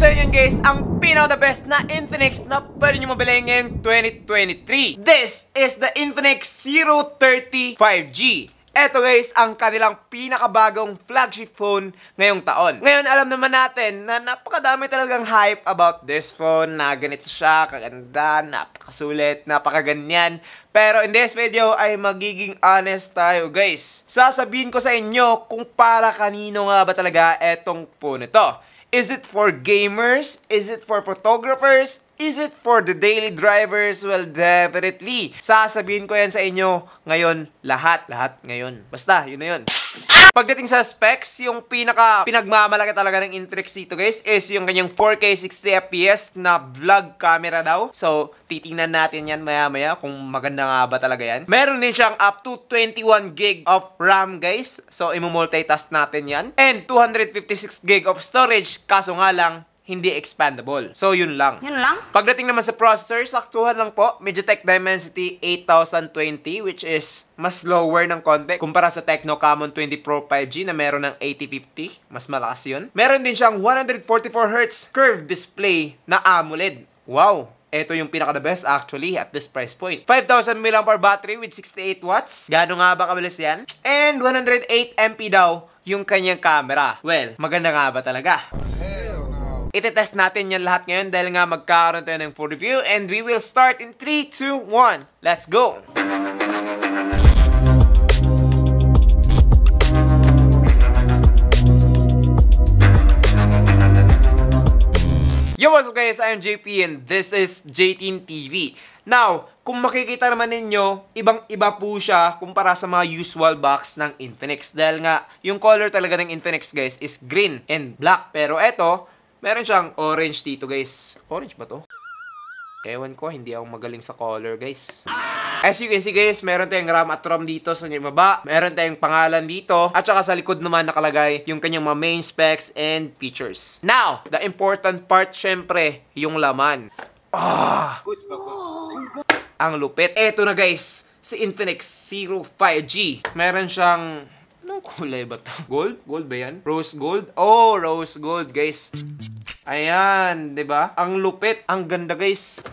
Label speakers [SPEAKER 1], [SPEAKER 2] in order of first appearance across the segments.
[SPEAKER 1] sa inyo guys ang pinaka the best na Infinix na pwede nyo mabili ngayon 2023. This is the Infinix 030 5G. Ito guys, ang kanilang pinakabagong flagship phone ngayong taon. Ngayon, alam naman natin na napakadami talagang hype about this phone, na ganito siya, kaganda, napakasulit, napakaganyan. Pero in this video ay magiging honest tayo guys. Sasabihin ko sa inyo kung para kanino nga ba talaga etong phone ito. Is it for gamers? Is it for photographers? Is it for the daily drivers? Well, definitely. Sasabihin ko yan sa inyo ngayon. Lahat, lahat ngayon. Basta, yun na yun. Pagdating sa specs, yung pinaka pinagmamalaki talaga ng Intrix dito guys is yung kanyang 4K 60fps na vlog camera daw. So, titingnan natin yan maya maya kung maganda nga ba talaga yan. Meron din siyang up to 21 gig of RAM guys. So, imumultitask natin yan. And 256 gig of storage. Kaso nga lang, hindi expandable. So, yun lang. Yun lang? Pagdating naman sa processor, saktuhan lang po. MediaTek Dimensity 8020, which is mas lower ng konti kumpara sa Tecno Camon 20 Pro 5G na meron ng 8050. Mas malakas yun. Meron din siyang 144Hz curved display na AMOLED. Wow! Ito yung pinaka-the best actually at this price point. 5,000 mAh battery with 68 watts. Gano'n nga ba kabilis yan? And 108 MP daw yung kanyang camera. Well, maganda nga ba talaga? Hey. Ite-test natin yan lahat ngayon dahil nga magkakaroon tayo ng full review and we will start in 3, 2, 1. Let's go! Yo, what's up guys? I'm JP and this is JTeam TV. Now, kung makikita naman ninyo, ibang-iba po siya kumpara sa mga usual box ng Infinix. Dahil nga, yung color talaga ng Infinix guys is green and black. Pero eto, Meron siyang orange dito, guys. Orange ba to? Ewan ko, hindi ako magaling sa color, guys. As you can see guys, meron tayong RAM at ROM dito sa inyong baba. Meron tayong pangalan dito. At saka sa likod naman nakalagay yung kanyang mga main specs and features. Now, the important part syempre, yung laman. Ah! Ang lupit. Eto na guys, si Infinix Zero 5G. Meron siyang Anong kulay ba to? Gold? Gold ba yan? Rose gold? Oh, rose gold, guys. Ayan, 'di ba? Ang lupit, ang ganda, guys.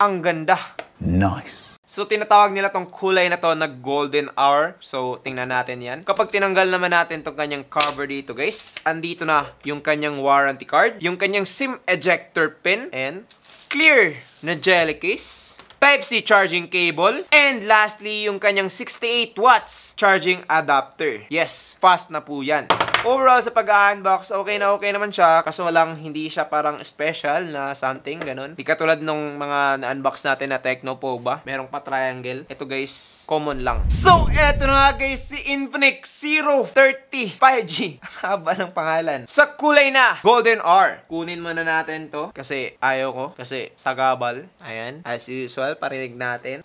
[SPEAKER 1] Ang ganda. Nice. So, tinatawag nila tong kulay na to na golden hour. So, tingnan natin yan. Kapag tinanggal naman natin tong kanyang cover dito, guys, andito na yung kanyang warranty card, yung kanyang SIM ejector pin, and clear na jelly case. Type-C charging cable, and lastly, yung kanyang 68 watts charging adapter. Yes, fast na po yan overall sa pag-unbox, okay na okay naman siya. Kaso lang, hindi siya parang special na something, ganun. Di katulad nung mga na-unbox natin na po ba? Merong pa triangle. Ito guys, common lang. So, eto na nga guys, si Infinix 030 5G. Ang haba ng pangalan. Sa kulay na, Golden R. Kunin muna natin to kasi ayaw ko. Kasi sagabal. Ayan. As usual, parinig natin.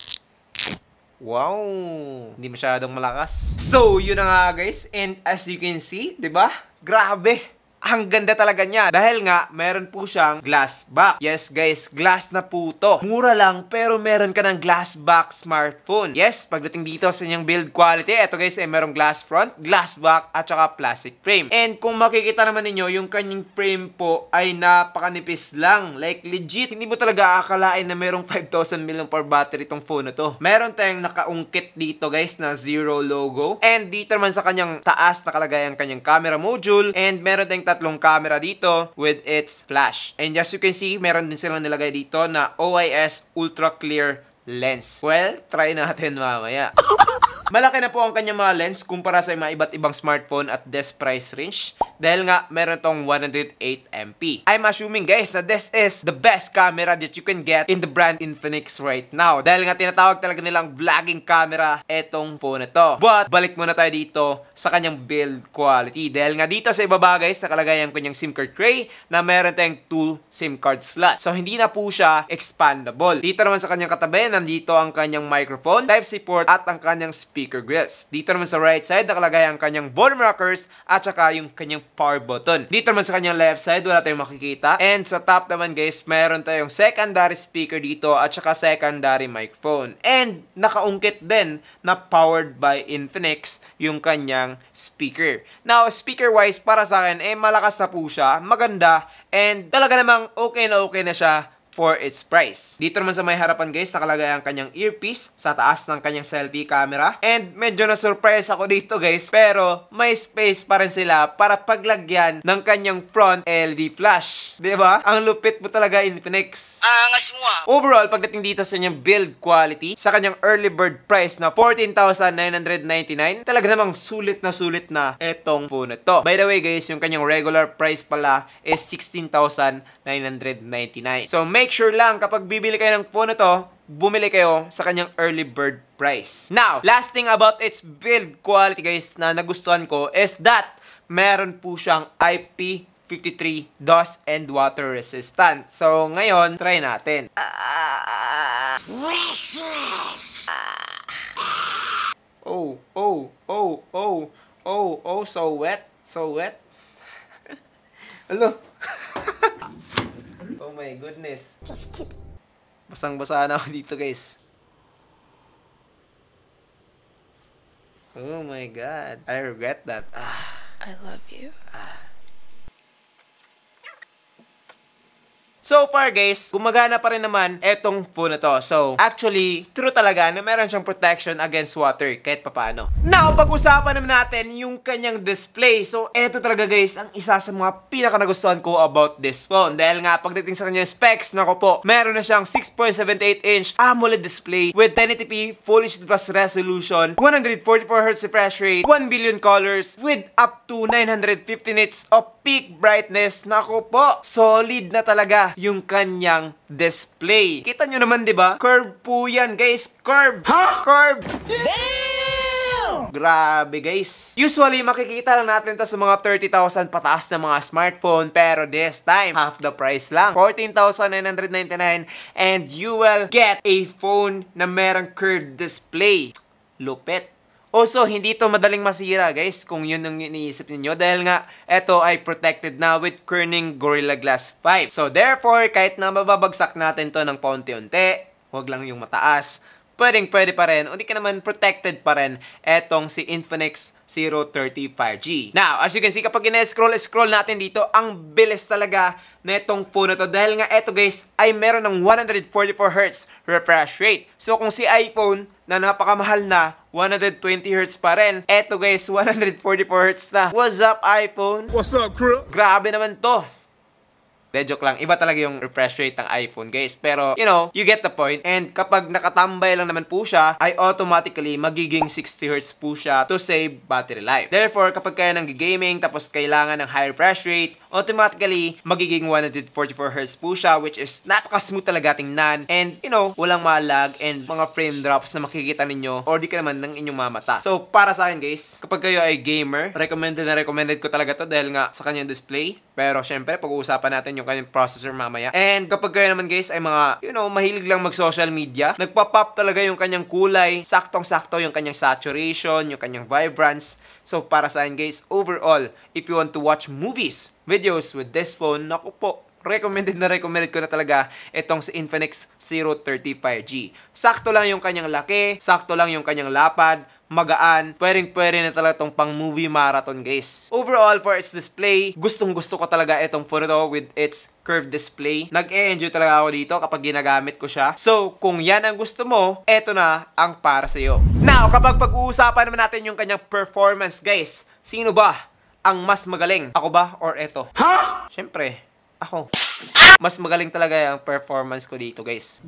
[SPEAKER 1] Wow! Hindi masyadong malakas. So, yun na nga guys. And as you can see, di ba? Grabe! ang ganda talaga niya dahil nga meron po siyang glass back. Yes guys, glass na po to. Mura lang pero meron ka ng glass back smartphone. Yes, pagdating dito sa inyong build quality, eto guys ay eh, merong glass front, glass back at saka plastic frame. And kung makikita naman ninyo, yung kanyang frame po ay napakanipis lang. Like legit, hindi mo talaga akalain na merong 5,000 mAh battery itong phone to. Meron tayong nakaungkit dito guys na zero logo. And dito naman sa kanyang taas nakalagay ang kanyang camera module and meron tayong tatlong camera dito with its flash. And as you can see, meron din silang nilagay dito na OIS Ultra Clear Lens. Well, try natin mamaya. Malaki na po ang kanyang mga lens kumpara sa mga iba't ibang smartphone at desk price range dahil nga meron tong 108MP. I'm assuming guys na this is the best camera that you can get in the brand Infinix right now. Dahil nga tinatawag talaga nilang vlogging camera etong phone na to. But balik muna tayo dito sa kanyang build quality. Dahil nga dito sa ibaba guys, nakalagay ang kanyang SIM card tray na meron tayong 2 SIM card slot. So hindi na po siya expandable. Dito naman sa kanyang katabi, nandito ang kanyang microphone, Type-C port at ang kanyang speaker grills. Dito naman sa right side, nakalagay ang kanyang volume rockers at saka yung kanyang power button. Dito naman sa kanyang left side, wala tayong makikita. And sa top naman guys, meron tayong secondary speaker dito at saka secondary microphone. And nakaungkit din na powered by Infinix yung kanyang speaker. Now, speaker-wise para sa akin, eh malakas na po siya, maganda, and talaga namang okay na okay na siya for its price. Dito naman sa may harapan guys, nakalagay ang kanyang earpiece sa taas ng kanyang selfie camera. And medyo na-surprise ako dito guys, pero may space pa rin sila para paglagyan ng kanyang front LED flash. di ba? Ang lupit mo talaga Infinix. Angas mo ah! Overall, pagdating dito sa kanyang build quality, sa kanyang early bird price na 14,999, talaga namang sulit na sulit na etong phone na to. By the way guys, yung kanyang regular price pala is 16,999. So may make sure lang kapag bibili kayo ng phone na to, bumili kayo sa kanyang early bird price. Now, last thing about its build quality guys na nagustuhan ko is that meron po siyang IP53 dust and water resistant. So, ngayon, try natin. Oh, oh, oh, oh, oh, oh, so wet, so wet. Hello. Oh my goodness. Just kid. Basang-basa na ako dito guys. Oh my god. I regret that. Ah. I love you. Ah. So far guys, gumagana pa rin naman etong phone na to. So actually, true talaga na meron siyang protection against water kahit papano. Now, pag-usapan naman natin yung kanyang display. So eto talaga guys, ang isa sa mga pinaka nagustuhan ko about this phone. Dahil nga pagdating sa kanyang specs, nako po, meron na siyang 6.78 inch AMOLED display with 1080p Full HD Plus resolution, 144Hz refresh rate, 1 billion colors with up to 950 nits of peak brightness. Nako po, solid na talaga yung kanyang display. Kita nyo naman, di ba? Curve po yan, guys. Curve! Ha? Curve! Damn! Grabe guys. Usually makikita lang natin to sa mga 30,000 pataas na mga smartphone pero this time half the price lang. 14,999 and you will get a phone na merang curved display. Lupet. Also, hindi ito madaling masira guys kung yun ang iniisip niyo dahil nga ito ay protected na with Corning Gorilla Glass 5. So therefore, kahit na mababagsak natin to ng paunti-unti, wag lang yung mataas, pwedeng pwede pa rin, hindi ka naman protected pa rin etong si Infinix 035G. Now, as you can see, kapag ina-scroll-scroll natin dito, ang bilis talaga na itong phone na to dahil nga ito guys ay meron ng 144Hz refresh rate. So kung si iPhone, na napakamahal na 120Hz pa rin. Eto guys, 144Hz na. What's up iPhone? What's up crew? Grabe naman to. De, joke lang. Iba talaga yung refresh rate ng iPhone, guys. Pero, you know, you get the point. And kapag nakatambay lang naman po siya, ay automatically magiging 60Hz po siya to save battery life. Therefore, kapag kaya nang gaming tapos kailangan ng high refresh rate, automatically magiging 144Hz po siya which is napaka-smooth talaga tingnan and you know, walang malag and mga frame drops na makikita ninyo or di ka naman ng inyong mamata. So para sa akin guys, kapag kayo ay gamer, recommended na recommended ko talaga to dahil nga sa kanyang display. Pero syempre, pag-uusapan natin yung kanyang processor mamaya. And kapag kayo naman guys ay mga, you know, mahilig lang mag-social media, nagpa-pop talaga yung kanyang kulay, saktong-sakto yung kanyang saturation, yung kanyang vibrance, So para sa akin guys, overall, if you want to watch movies, videos with this phone, naku po, recommended na recommended ko na talaga itong si Infinix 035G. Sakto lang yung kanyang laki, sakto lang yung kanyang lapad, magaan, pwedeng-pwede na talaga tong pang movie marathon guys. Overall, for its display, gustong gusto ko talaga itong phone with its curved display. Nag-e-enjoy talaga ako dito kapag ginagamit ko siya. So, kung yan ang gusto mo, eto na ang para sa'yo. Now, kapag pag-uusapan naman natin yung kanyang performance guys, sino ba ang mas magaling? Ako ba or eto? Ha? Siyempre, ako. Mas magaling talaga yung performance ko dito, guys.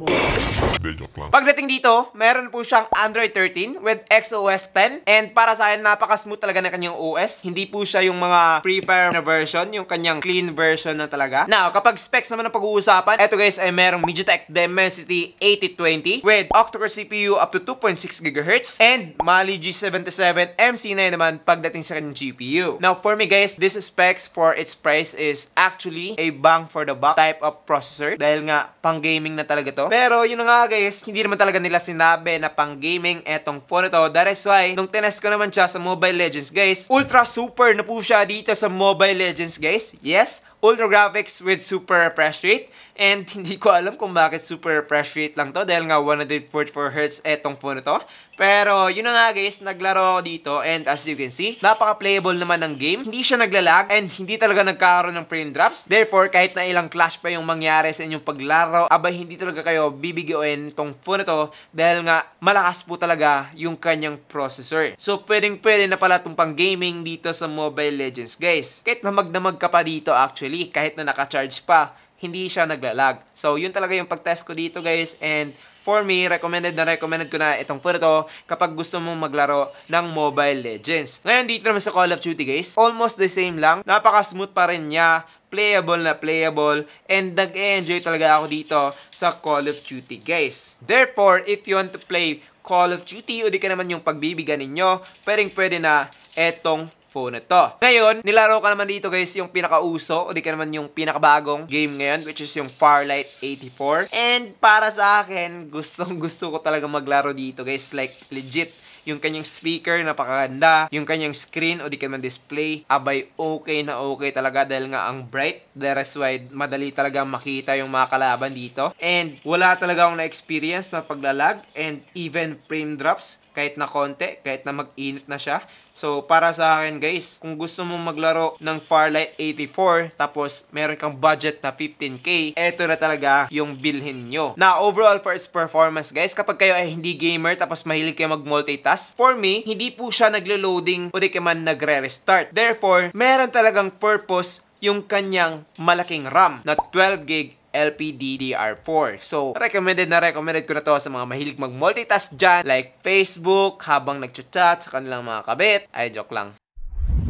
[SPEAKER 1] Pagdating dito, meron po siyang Android 13 with XOS 10. And para sa akin, napaka-smooth talaga ng na kanyang OS. Hindi po siya yung mga Free Fire na version, yung kanyang clean version na talaga. Now, kapag specs naman ang pag-uusapan, Ito guys ay merong Mediatek Dimensity 8020 with octa-core CPU up to 2.6 GHz and Mali G77 MC9 naman pagdating sa kanyang GPU. Now, for me guys, this specs for its price is actually a bang for the back type of processor dahil nga pang gaming na talaga to. Pero yun nga guys, hindi naman talaga nila sinabi na pang gaming etong phone ito. That is why, nung tinest ko naman siya sa Mobile Legends guys, ultra super na po siya dito sa Mobile Legends guys. Yes, ultra graphics with super refresh rate. And hindi ko alam kung bakit super refresh rate lang to dahil nga 144Hz etong phone ito. Pero, yun na nga guys, naglaro ako dito and as you can see, napaka-playable naman ng game. Hindi siya naglalag and hindi talaga nagkakaroon ng frame drops. Therefore, kahit na ilang clash pa yung mangyari sa inyong paglaro, abay hindi talaga kayo bibigyoin tong phone na to dahil nga malakas po talaga yung kanyang processor. So, pwedeng-pwede na pala itong pang gaming dito sa Mobile Legends guys. Kahit na magdamag ka pa dito actually, kahit na naka-charge pa, hindi siya naglalag. So, yun talaga yung pag-test ko dito guys and for me, recommended na recommended ko na itong phone to kapag gusto mong maglaro ng Mobile Legends. Ngayon dito naman sa Call of Duty guys, almost the same lang. Napaka-smooth pa rin niya playable na playable and nag-enjoy talaga ako dito sa Call of Duty guys. Therefore, if you want to play Call of Duty o di ka naman yung pagbibigan ninyo, pwedeng pwede na etong phone to. Ngayon, nilaro ka naman dito guys yung pinakauso o di ka naman yung pinakabagong game ngayon which is yung Farlight 84. And para sa akin, gustong gusto ko talaga maglaro dito guys. Like legit yung kanyang speaker napakaganda, yung kanyang screen o di ka naman display, abay okay na okay talaga dahil nga ang bright, that is why madali talaga makita yung mga kalaban dito. And wala talaga akong na-experience na paglalag and even frame drops kahit na konti, kahit na mag-init na siya. So, para sa akin guys, kung gusto mong maglaro ng Farlight 84, tapos meron kang budget na 15k, eto na talaga yung bilhin nyo. Na overall for its performance guys, kapag kayo ay hindi gamer tapos mahilig kayo mag-multitask, for me, hindi po siya naglo-loading o di man nagre-restart. Therefore, meron talagang purpose yung kanyang malaking RAM na 12 gb LPDDR4. So, recommended na recommended ko na to sa mga mahilig mag-multitask dyan, like Facebook, habang nagchat-chat sa kanilang mga kabit. Ay, joke lang.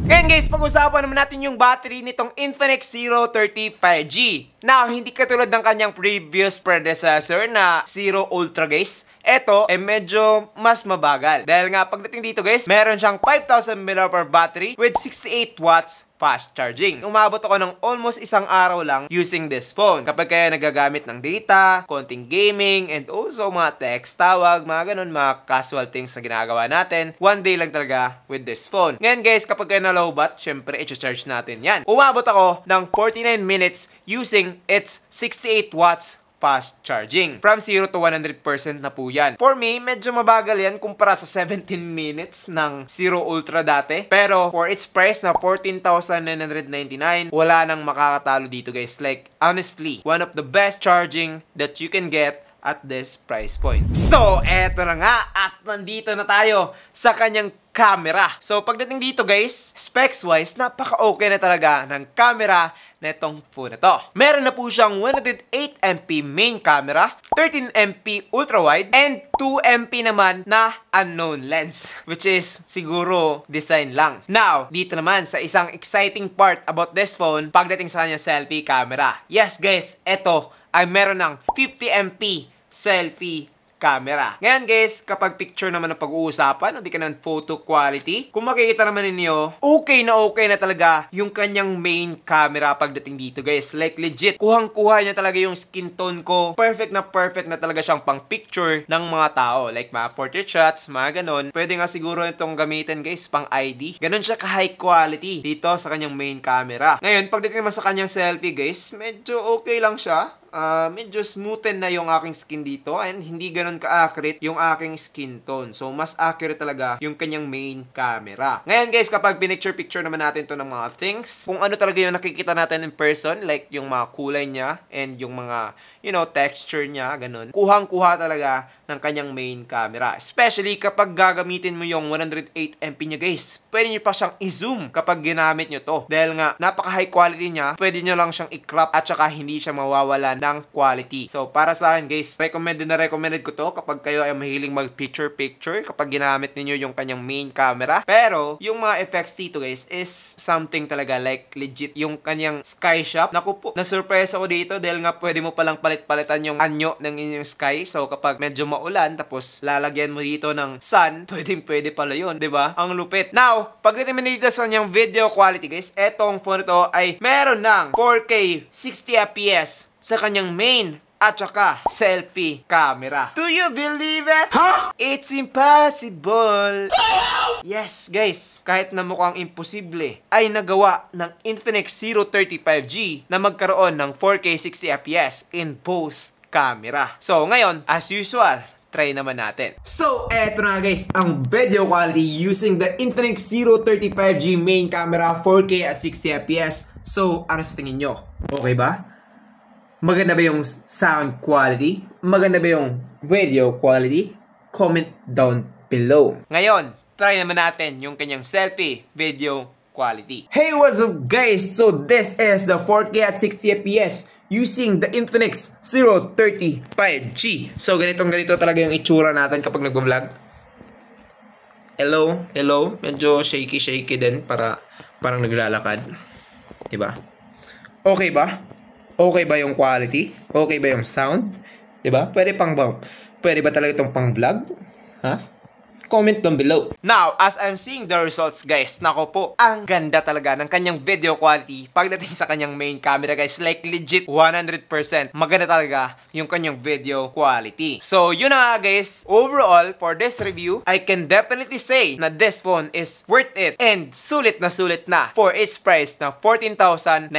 [SPEAKER 1] Ngayon guys, pag-usapan naman natin yung battery nitong Infinix 035 g Now, hindi katulad ng kanyang previous predecessor na Zero Ultra guys eto ay eh, medyo mas mabagal. Dahil nga pagdating dito guys, meron siyang 5,000 mAh battery with 68 watts fast charging. Umabot ako ng almost isang araw lang using this phone. Kapag kaya nagagamit ng data, konting gaming, and also mga text, tawag, mga ganun, mga casual things na ginagawa natin, one day lang talaga with this phone. Ngayon guys, kapag kaya na low bat, syempre, i-charge natin yan. Umabot ako ng 49 minutes using its 68 watts fast charging. From 0 to 100% na po yan. For me, medyo mabagal yan kumpara sa 17 minutes ng 0 Ultra dati. Pero for its price na 14,999, wala nang makakatalo dito guys. Like, honestly, one of the best charging that you can get at this price point. So, eto na nga at nandito na tayo sa kanyang camera. So, pagdating dito guys, specs-wise, napaka-okay na talaga ng camera netong phone na to. Meron na po siyang 108MP main camera, 13MP ultra-wide, and 2MP naman na unknown lens, which is siguro design lang. Now, dito naman sa isang exciting part about this phone, pagdating sa kanyang selfie camera. Yes guys, eto, ay meron ng 50MP selfie camera. Ngayon guys, kapag picture naman ang pag-uusapan, hindi di ka ng photo quality, kung makikita naman ninyo, okay na okay na talaga yung kanyang main camera pagdating dito guys. Like legit, kuhang-kuha niya talaga yung skin tone ko. Perfect na perfect na talaga siyang pang picture ng mga tao. Like mga portrait shots, mga ganon. Pwede nga siguro itong gamitin guys, pang ID. Ganon siya ka-high quality dito sa kanyang main camera. Ngayon, pagdating naman sa kanyang selfie guys, medyo okay lang siya uh, medyo smoothen na yung aking skin dito and hindi ganun ka-accurate yung aking skin tone. So, mas accurate talaga yung kanyang main camera. Ngayon guys, kapag pinicture-picture naman natin to ng mga things, kung ano talaga yung nakikita natin in person, like yung mga kulay niya and yung mga, you know, texture niya, ganun. Kuhang-kuha talaga ng kanyang main camera. Especially kapag gagamitin mo yung 108MP niya guys, pwede nyo pa siyang i-zoom kapag ginamit nyo to. Dahil nga, napaka high quality niya, pwede nyo lang siyang i-crop at saka hindi siya mawawala ng quality. So, para sa akin guys, recommended na recommended ko to kapag kayo ay mahiling mag picture-picture kapag ginamit niyo yung kanyang main camera. Pero, yung mga effects dito guys is something talaga like legit yung kanyang sky shop. Naku po, na-surprise ako dito dahil nga pwede mo palang palit-palitan yung anyo ng inyong sky. So, kapag medyo maulan, tapos lalagyan mo dito ng sun, pwedeng pwede pala yun, ba? Diba? Ang lupit. Now, pagdating mo dito sa kanyang video quality guys, etong phone ito ay meron ng 4K 60fps sa kanyang main at saka selfie camera. Do you believe it? Huh? It's impossible! Yes, guys, kahit na mukhang imposible, ay nagawa ng Infinix 035G na magkaroon ng 4K 60fps in both camera. So, ngayon, as usual, try naman natin. So, eto na guys, ang video quality using the Infinix 035G main camera 4K at 60fps. So, ano sa tingin nyo? Okay ba? Maganda ba yung sound quality? Maganda ba yung video quality? Comment down below. Ngayon, try naman natin yung kanyang selfie video quality. Hey, what's up guys? So this is the 4K at 60 FPS using the Infinix 035G. So ganitong ganito talaga yung itsura natin kapag nagbo-vlog. Hello, hello. Medyo shaky shaky din para parang naglalakad. 'Di ba? Okay ba? Okay ba yung quality? Okay ba yung sound? 'Di ba? Pwede pang Pwede ba talaga itong pang vlog? Ha? comment down below. Now, as I'm seeing the results guys, nako po, ang ganda talaga ng kanyang video quality pagdating sa kanyang main camera guys. Like legit 100%. Maganda talaga yung kanyang video quality. So, yun na guys. Overall, for this review, I can definitely say na this phone is worth it and sulit na sulit na for its price na 14,999.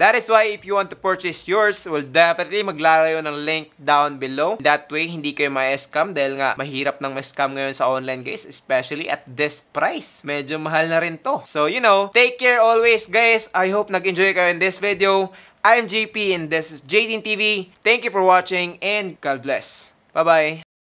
[SPEAKER 1] That is why if you want to purchase yours, will definitely maglalayo ng link down below. That way, hindi kayo ma-scam dahil nga mahirap ng ma-scam scam ngayon sa online guys, especially at this price. Medyo mahal na rin to. So, you know, take care always guys. I hope nag-enjoy kayo in this video. I'm JP and this is JDN TV. Thank you for watching and God bless. Bye-bye.